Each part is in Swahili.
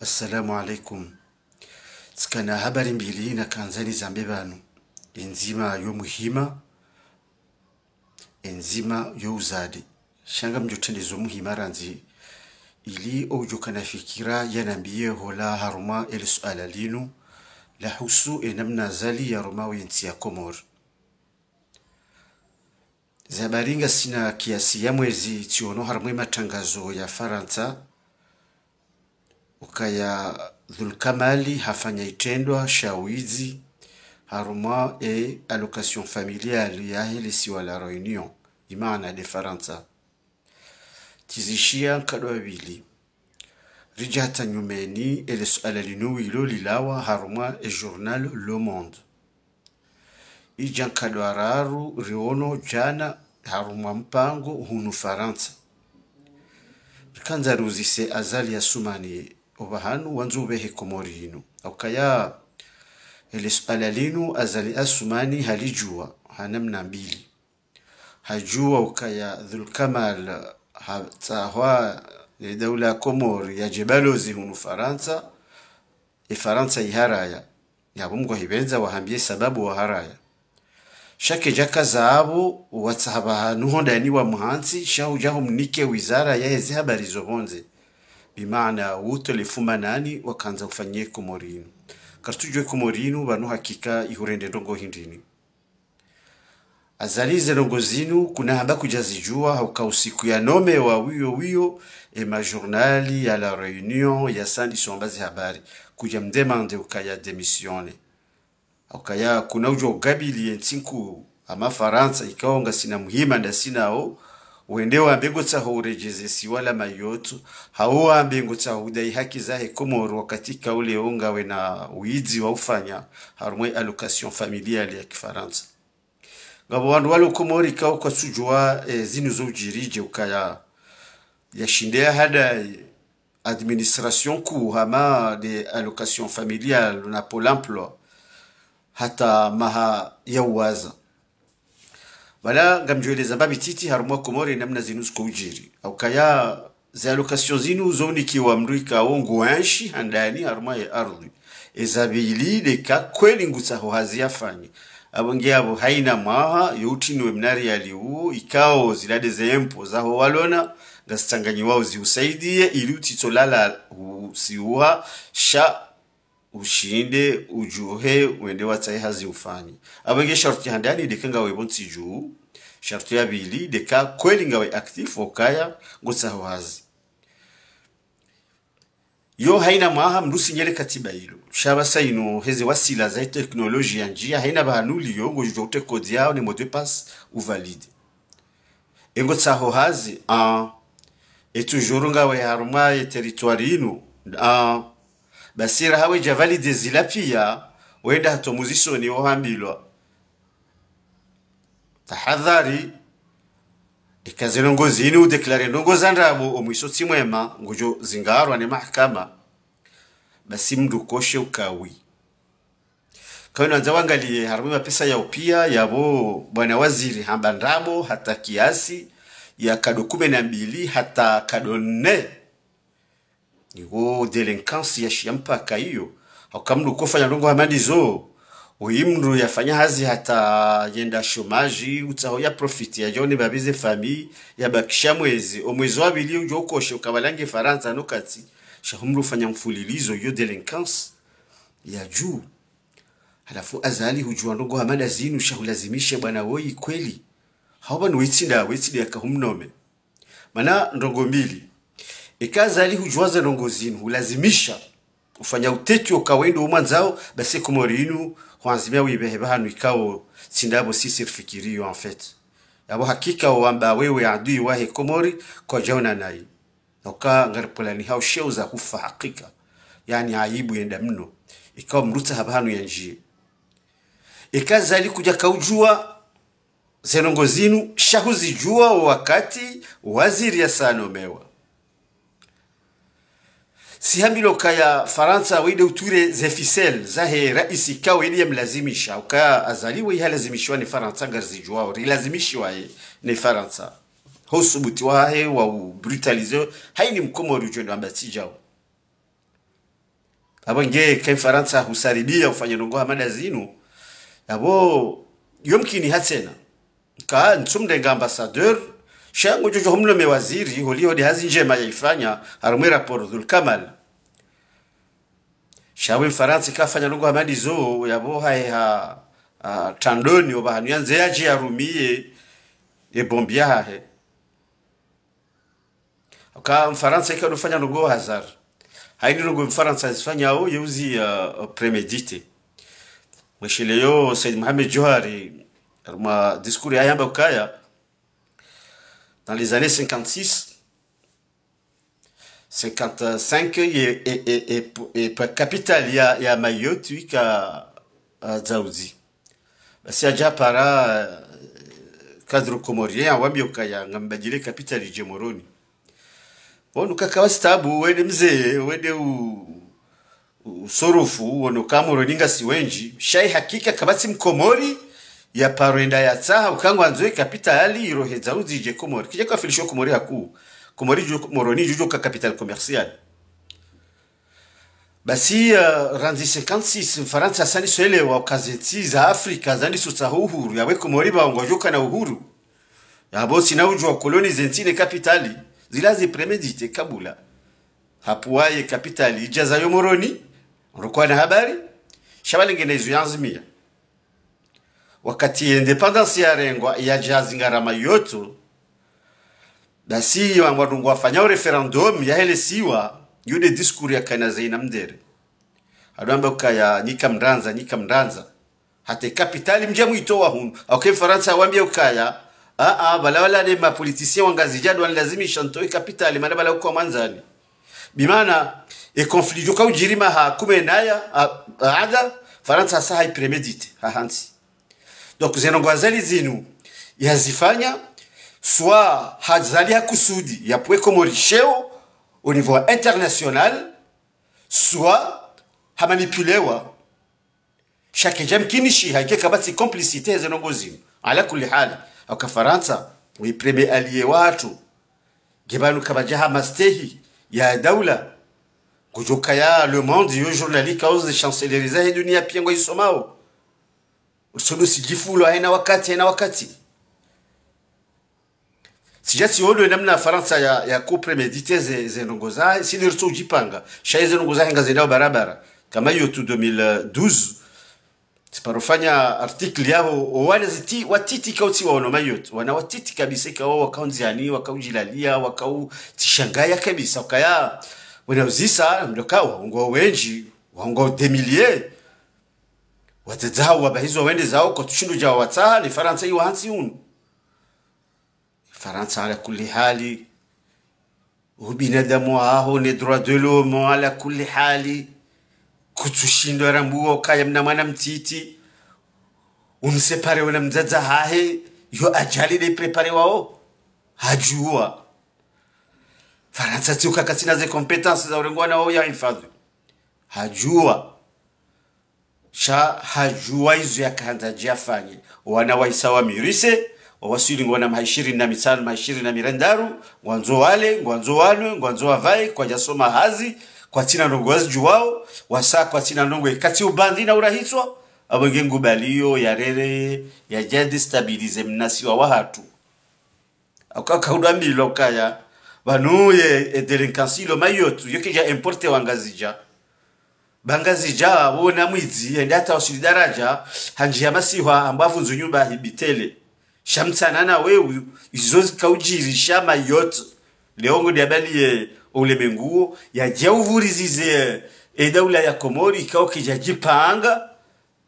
assalamu alaikum tsikana habari mbili inakanzani zambe banu enzima yomuhima enzima youzadi shanga mjothendezo muhima ranzi ili kana fikira yanambiye hola haruma ele suala linu lahusu enamna zali yaruma wensi ya komor zabaringa sina kiasi ya mwezi tiono harimwe matangazo ya faransa ukaya Dhulkamali hafanya itendwa shawizi haruma e allocation familiale yahelesiwa la Reunion imana de Faransa tizishia nkadwa bili rija hata nyumeni ele suala linuwilo lilawa haruma e journal Le Monde ija nkadwa raru riono jana haruma mpango hunu Faransa rikanza ruzise azali ya sumani oba hanu wanza ubehe komorinu aukaya ili suala linu azali asumani halijua hanamna mbili hajua ukaya dhulkamal hatahwa lidaula ya komori ya jebalozi hunu faransa ifaransa e iharaya yabumgo hibenza wahambie sababu waharaya shake jaka zaabo watsahaba hanuho ndani wa muhansi shahujaho mnike wizara yaheze habari zobonze bimana wote lefuma nani wakanza ufanye komorinu katutujwe komorinu bano hakika ihurende ndongo hindini azalize ndongo zinu kuna hamba kujazijua hauka usiku ya nome wa wiyo wiyo ema journali ya la reunion ya sandi sombazi habari kuja mdemande ukaya demisione ukaya kuna ujo gabili ya e ntinku ama faransa ikawonga sina muhima nda sinao wende wambe ngutsahourejeze wala mayotu hauwambe ngutsahudai haki zahe komorwa katika ule ungawe na uizi waufanya harumwe allocation familiale ya kifaransa ngabo wandu wali ukomorika ukatsujwa e, zinu zoujirije ukaya yashindea hadai e, administration ku hama de allocation familiale na pole emploi hata maha yauwaza bala ngamjoeleza babititi harumwa komore namna zinu zikuujiri au za allocation zinu zonikiwa mrika wongu wanshi handani harumwa ya ardhi ezabiilileka kweli ngutsaho haziyafanye abo haina mwaha youtiniwe mnari yaliwo ikao zilade zempo zaho walona ngazitsanganyi wawo ziusaidie ili utitsolala usiuha sha ushinde ujuhe uende watsaye hazi ufanye abenge sharti handani deka ngawe bonsi juu sharti ya bili deka kweli ngawe active okaya ngotsaho hazi yo haina maha mrusi nyele katiba ilo shaba saino heze wasila za teknoloji ya njia haina bahanuli yo ngojuja jote kodi yao ni mode pass uvalide engo tsaho hazi ah uh, etujuru we haruma ye territoire ino a uh, basira haweja valide zila pia wenda ni wohambilwa tahadhari ikaze nongozi ini udeklare ndongoza ndabo omwiso timwema ngujo zingarwa ne mahakama basi mndu koshe ukawi kawe anza wangalie harumi mapesa yao pia yabo bwana waziri hamba ndabo hata kiasi ya kado kumi na mbili hata kado nne delinquance iwo delinkansi hiyo mpaka iyo akamndu kofanya ndongo hamadizo uyi mndu yafanya hazi hata yenda shomaji utaho ya profit ya jone babize fami ya bakisha mwezi omwezi wabili ujo ukoshe ukabalange faransa nokati shahumru fanya mfulilizo iyo delinquance ya juu halafu azali hujua ndongo hamada zinu shahulazimishe bwana woi kweli hawa haubani wetsinda ya kahumnome mana ndongo mbili ikaza ali hujwaza longozi inu hulazimisha ufanya uteti ukawendo umanzao basi kumorinu inu huanzimia wibehe bahanu ikao sindabo sisi fikirio en fait yabo hakika wamba wewe adui wahe komori kwa jaona nai noka ngarpolani hao za hufa hakika yani aibu yenda mno ikawa mruta habahanu ya njie ikaza ali kuja kaujua zelongo zinu shahuzijua wakati waziri ya sanomewa sihambiloka ya faransa wede uture zefisel zahe raisi ka wede yamlazimisha uka azaliwe ihalazimishwa ni faransa ngarzijwao rilazimishwaye ni faransa hosubuti wahe wa brutalize haini mkomo rujoni ambatijao abo nge kai faransa husaridia ufanya nongo hamada zinu abo yomkini hatena ka nsumdenga ambassadeur shangu chocho humlome waziri holiode hazi njema yaifanya harumwe raporo dhulkamal shawe mfaransa ikafanya lungu hamadi zo yabo ha uh, ah, tandoni obahanu yanze yaje yarumie ebombi yahahe ka mfaransa ikanofanya lungu hazar haini lungu mfaransa zifanyao yeuzi uh, premedite mwishileyo said mohamed johari ruma diskuri ayamba kukaya dans les années 56, 55 e e e pa kapitali ya, ya mayo tuika zaudi basi aja para kadro euh, komorien awamyoka yanga mbadile kapitali jemoroni wonu kakawa stabu wene mzee wene u usorofu wono kamoro ninga siwenji shai hakika kabasi mkomori ya parwenda ya tsaha ukangwanzo ikapita e hali e irohedza uzije komori kije kafilisho komori haku komori ju moroni jujo ka capital commercial basi uh, randi 56 Faransa sani swele wa kazeti za afrika zani sutsa uhuru yawe komori baongwajoka na uhuru yabo sina ujo wa koloni zentine kapitali zilazi premedite kabula hapuaye kapitali ijaza yo moroni ndokuwa na habari shabalingenezu yanzimia wakati independence ya yarengwa yajazi ngarama yotu dasi wangu wafanyao referendum ya hele siwa yude diskuri ya kaina zaina mdere adwamba ukaya nyika mdanza nyika mdanza hate kapitali mje mwito wa hunu okay faransa wambia ukaya a a bala wala ni ma politicien wangazi jadu walazimisha ntoi kapitali mara bala uko manzani bimana e conflit joka ujirima ha kumenaya adha faransa sa haipremedite hahansi donc zeno ngwazali zinu yazifanya soit hazali hakusudi yapweko morisheo au niveau international soit hamanipulewa shakeja mkinishi haike kabati complicité zenongo zinu ala kulli hal au hali wi wipreme aliye watu gebanu kabajaha mastehi ya daula kujukaya le monde yo journali kauze chancellerie za dunia pia ngo isomao solusi gifulo haina wakati haina wakati sijasi olwe namna faransa ya, ya couple medite zenongo ze zaye siliruso ujipanga shaye zenongo zaye nga zendao barabara kama hiyo tu 2012 siparofanya artikli yao wana ziti watiti kauti waonoma yote wana watiti kabisa ikawao wakaunziani wakaujilalia wakautishangaia kabisa wakaya uzisa mdoka waongo wenji waongo demilie wateja hao wabahizwa wende zao kwa tushindu jawa watahali faransa yi hansi unu faransa ala kuli hali ubinadamu aho ne droit de l'homme ala kuli hali kutushindwa rambuo kaya mna mwana mtiti umsepare wana mzaza hae yo ajali ne prepare wao hajua faransa tiuka kasina ze kompetansi za urengwana wao ya hifadhi hajua cha sha hajuwaizo yakhanza afanye wana waisa wa mirise wawasili ngwana maishirini na mitano maishirini na mirandaru ngwanzo wale ngwanzo wanwe ngwanzo kwa jasoma hazi kwa tina kwatina nongo wazijuwao wasa kwa tina nongo kati ubandi na urahiswa abwenge ngubaliyo yarere yaja destabilize mnasiwa wahatu akakaudambilokaya vanuye edelinkansi ilo mayotu yoke ya importe wangazija bangazija abo na mwizi ende hata usili daraja hanji ya masiwa ambavu ambavunzu nyumba hibitele shamtsanana wewe izo shama yote leongo bali ule diabali ulemenguo yaja e daula ya komori ikao kijajipanga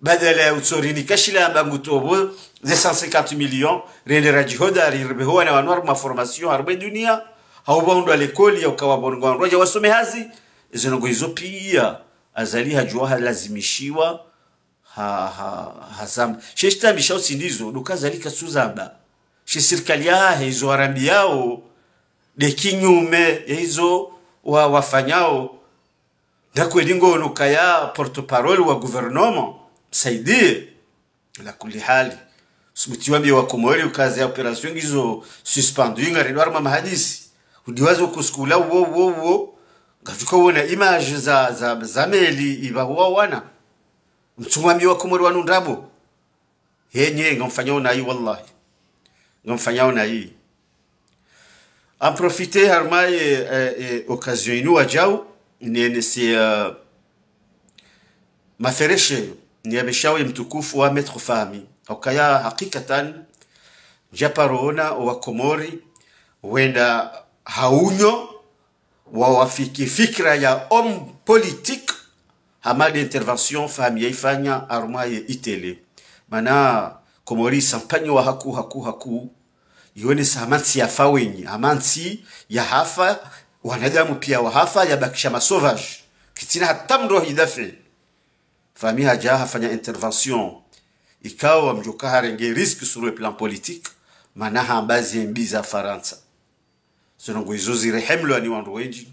badala ya utsorini kashila kashilamba tobo ze 150 millions rende rajihoda ribehoa na wanwar maformation harbe dunia haubaundwa lekoli ya ukawabongonroja wasome hazi izinongo izo pia azali hajua halazimishiwa ha, ha, hazamba sheshitambi doka dokazali kasuzamba she serikali yahe izo warambi yao de kinyume hizo wa wafanyao ndakwelingo nukaya porte-parole wa gouvernement saidi la kuli hali subuti wa wakomori ukazi ya operasyon gizo suspendu ingaridwarma mahadisi udiwazo kuskula uwo uwo uwo tukabona image za za za meli ibahuwa wana mtumwami wa kumuri wanu ndabo yenye ngamfanyao hii wallahi ngamfanyao nayi en profiter harma e, e, occasion inu ajau nene si uh, mafereshe ni ameshawi mtukufu wa metro fami okaya hakikatan japarona wa komori wenda haunyo wawafiki fikra ya homme politique hamadi intervention fami yaifanya aruma ye itele mana komori sampanyo wa haku haku haku yoni samansi ya wenye hamansi ya hafa wanadamu pia ya yabakisha masauvage kitina hata mndo hidafi fami haja hafanya intervention ikawa mjoka harenge risk sur le plan politique mana hambazi mbiza faransa zinongoizozi rehemle wani wandu wenji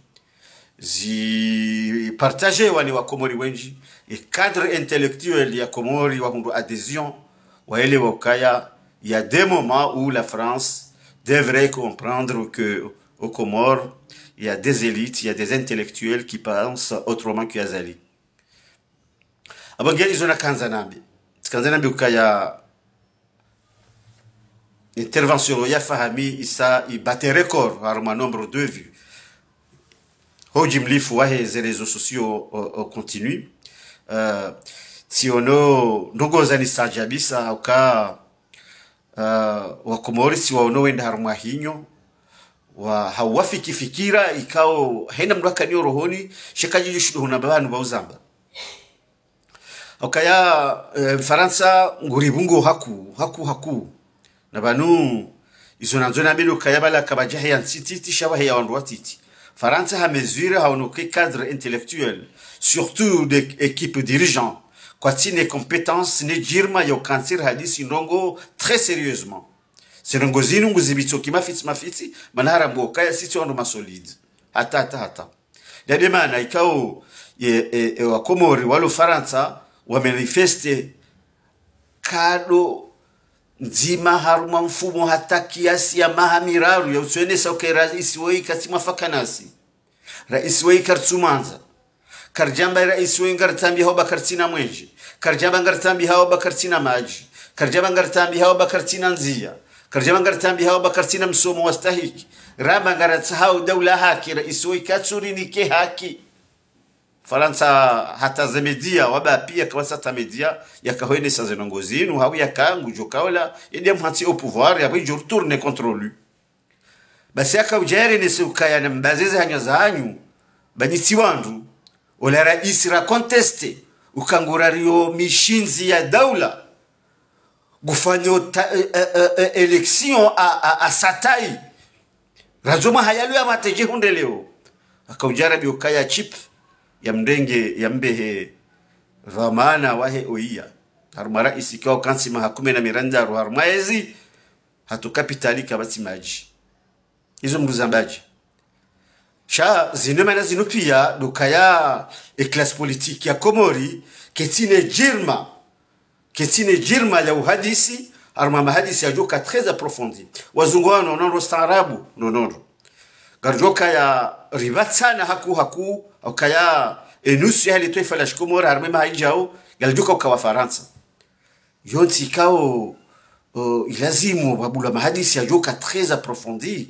zipartage wani komori wenji e cadre intellectuel ya komori wahundu adhesion waele wakaya il y a des moments où la France devrait comprendre que aux Comores, il y a des élites, il y a des intellectuels qui pensent autrement que Azali. Abangeli zona Kanzanambi. Kanzanambi ukaya intervention ya Fahami isa ibate record haruma nombre de vues hoji mlifu waheze reseaux sociaux euh, euh, euh, au continue uh, tiono ndogonzani sajabisa uka uh, wakomori siwaono wenda harumwa hinyo wa hawafiki fikira ikao hena mraka ni rohoni shekaji na babanu bauzamba ukaya uh, mfaransa nguribungu haku haku haku Nabanu, banu izo nanzo na milo kayabala kabajahi yan titi shabahi ya wandu titi France a mesuré a cadre intellectuel surtout des équipes dirigeantes kwati ne compétences ne jirma yo cancer hadisi ndongo très sérieusement sirongo zinungu zibitsoki mafitsi mafitsi manara mboka ya sitsi wandu masolide hata hata hata ndio ata. ikao e, e, e, walu France wa manifeste kado nzima haruma mfumo hata kiasi ya maha miraru ya uswene sauke raisi wei kasimwa nasi. Raisi wei kartumanza. karjamba raisi wei ngartambi hao bakartina mwenji. karjamba ngartambi hao bakartina maji karjamba ngartambi hao bakartina nzia karjamba ngartambi hao bakartina msumo wastahiki ramba ngaratsa hao daula haki Raisi wei katsuri nike haki faransa hatazemedia wabapi yakawasa tamedia yakahoenesa zenongozi yinu hawi yakangujo kaola edi amuhatsi au pouvoir yabwijo retourne tourne lui basi ni yakaujaerenese ukayana mbazeze hanya zanyu banyitsi siwandu ola raisi ra conteste ukangura rio mishinzi ya daula gufanyo e, e, e, election a, a, a satai rajoma hayalu ya mateje hunde leo akaujarabi ukaya chipe ya ya mbehe ramana wahe oia haruma raisi kao kansima hakume na miranda haruma ezi kabati maji izo mbuzambaji sha zinomana zino pia dukaya eklasse politiki ya komori ketine jirma ketine jirma ya uhadisi haruma mahadisi yajoka très approfondi wazungu wao nonondo staarabu nonondo garjo kaya ribat sana haku haku au kaya enusu yale to ifala shikomora harme mahaijao galjuka kwa faransa yonsi kao uh, oh, ilazimu babula mahadisi yajoka très approfondi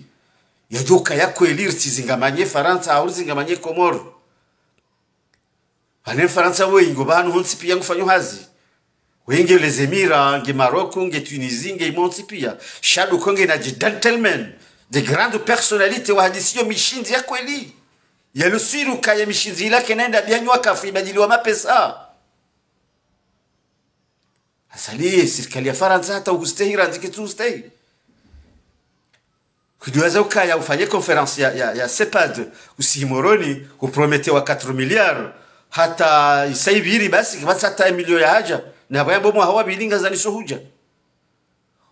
yajoka yakwelire tizingamanye faransa auri zingamanye komor hane faransa ingo banu honsi pia ngufanyo hazi wenge lezemira nge maroko nge tunisi nge imonsi pia shaduko nge na gentleman des grandes personnalités wahadisiyo mishinzi ya kweli yalusiruka ya mishinzi ilake naenda byanywa kafu wa mapesa asali serikali ya faransa hata ukustehi kitu ustehi kudiwaza ukaya ufanye konferansi ya, ya, ya sepad usimoroni uprometewa 4 miliar hata isaibiri basi kimatsa hata milio ya haja na bayambo mwa hawa bilinga zaniso huja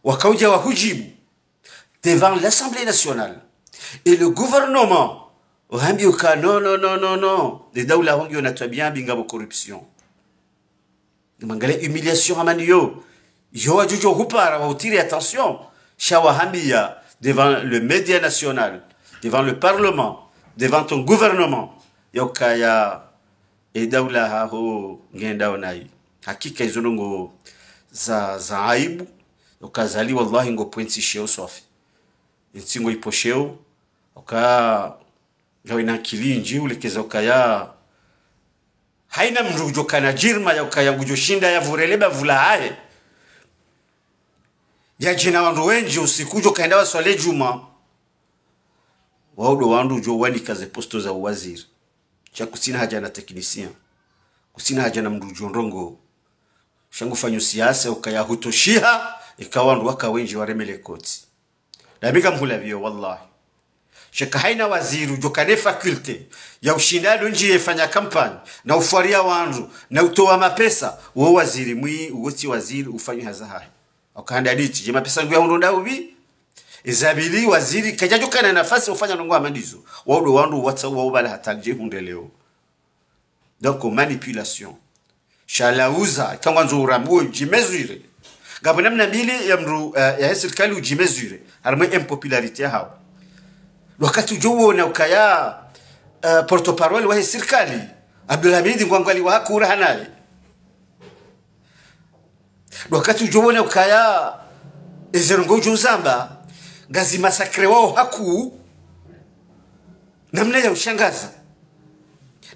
wakauja wahujibu devant l'Assemblée nationale. Et le gouvernement, oh, non, non, non, non, non. Les daoula hongi on a très bien bingabo corruption. Mangale humiliation amaniyo. Yo ajujo hupara va tirer attention. Shawahamiya devant le média national, devant le parlement, devant ton gouvernement. Yokaya et daoula haro ngenda onai. Hakika izonongo za za aibu. Yokazali wallahi ngo pointi sheo sofi. ntsingo iposheu oka gawe na kilinji ulekeza ukaya haina mrujokana jirma ya ukaya ngujo shinda ya vula haye ya jina wandu wenji usikujo kaenda wa swale juma waudo wandu ujo wani kaze posto za uwaziri cha kusina haja na teknisia kusina haja na mrujo nrongo shangu fanyo siyase siasa ukayahutoshia ikawa ndu wakawenji waremele koti nabika mhulavyo wallahi sheka haina waziru jokane fakulte ya ushindano njiye fanya kampani na ufaria wanru na utoa mapesa wo waziri mwi ugosi waziri ufanywe hazahari okahanda dichi je mapesa ngu ya undonda ubi izabili waziri kajajokana nafasi ufanya nongo amandizo waudo wandu watsa wo bala hatalje hundeleo donc manipulation shalauza kangwa nzura mwo jimezwire gabo namna mbili ya mru uh, ya serikali ujimezure harimwe impopularity yahao wakati ujowona ukaya uh, eh, porto parole wa serikali Abdulhamid Ngwangwali wakura hanaye wakati ujowona ukaya ezerongo ujuzamba ngazi masakre wao haku namna ya ushangaza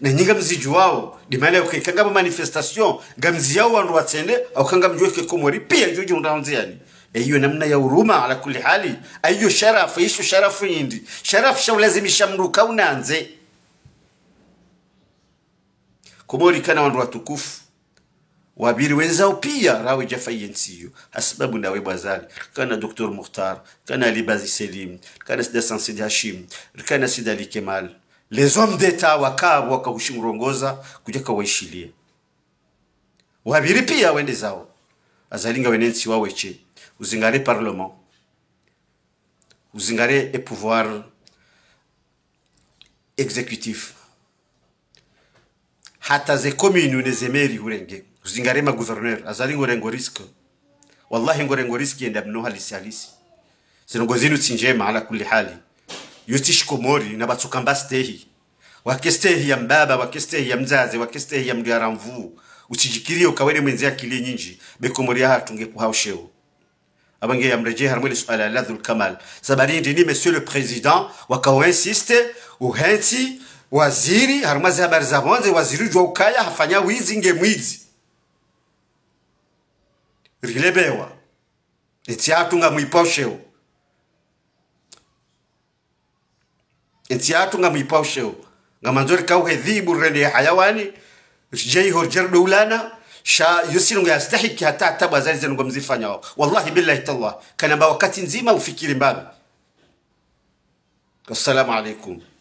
na nyinga mziju wao dimale kanga ma manifestation gamzi yao wandu watende kanga mjue ke komori pia njuji undaunziani e iyo namna ya huruma ala kulli hali ayo sharafu isho sharafu yindi sharafu shaulazimisha mndu kaunanze komori kana wandu watukufu wabiri wenzao pia rawe jafayensiyo hasababu nawe bwazali kana doktor muhtar kana libazi selim kana sida sansidi hashim kana sida likemal les hommes d'état wakabu wakawushimurongoza kuja kawaishilie wabiri pia wende zao azalinga wenensi waweche uzingare parlement uzingare e pouvoir exécutif hata ze commune ne ze mairie urenge uzingare ma gouverneur azalingo rengo risque wallahi ngorengo risk yenda halisi halisi sinongozinu zinu sinjema ala kulli hali shikomori na batsukamba stehi wakestehi ya mbaba wakestehi ya mzazi wakestehi ya mdiara mvuu uchijikirie ukawene mwenzia kili nyinji bekomori ya hatunge kuhausheo abange ya mreje harmwele suala la dhul kamal sabarindi ni monsieur le president wakao insiste uhenti waziri harmazi habari za bonze waziri jwa ukaya hafanya wizi nge mwizi rilebewa etiatunga mwiposheo eti atu nga mipau nga manzori kau hedhibu ya hayawani jei horjer doulana sha yusiru nga yastahiki hata tabu azali zenu mzifanya wao wallahi billahi tallah kanamba wakati nzima ufikiri mbali assalamu alaikum